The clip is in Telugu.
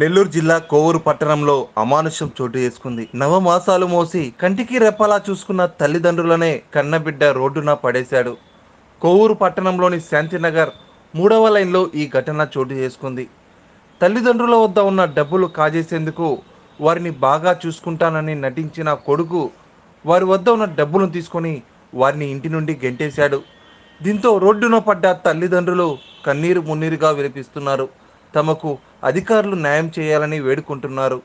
నెల్లూరు జిల్లా కోవూరు పట్టణంలో అమానుషం చోటు చేసుకుంది నవమాసాలు మోసి కంటికి రెప్పలా చూసుకున్న తల్లిదండ్రులనే కన్నబిడ్డ రోడ్డున పడేశాడు కోవూరు పట్టణంలోని శాంతినగర్ మూడవ లైన్లో ఈ ఘటన చోటు చేసుకుంది తల్లిదండ్రుల వద్ద ఉన్న డబ్బులు కాజేసేందుకు వారిని బాగా చూసుకుంటానని నటించిన కొడుకు వారి వద్ద ఉన్న డబ్బులను తీసుకొని వారిని ఇంటి నుండి గెంటేశాడు దీంతో రోడ్డున పడ్డ తల్లిదండ్రులు కన్నీరు మున్నీరుగా వినిపిస్తున్నారు తమకు అధికారులు న్యాయం చేయాలని వేడుకుంటున్నారు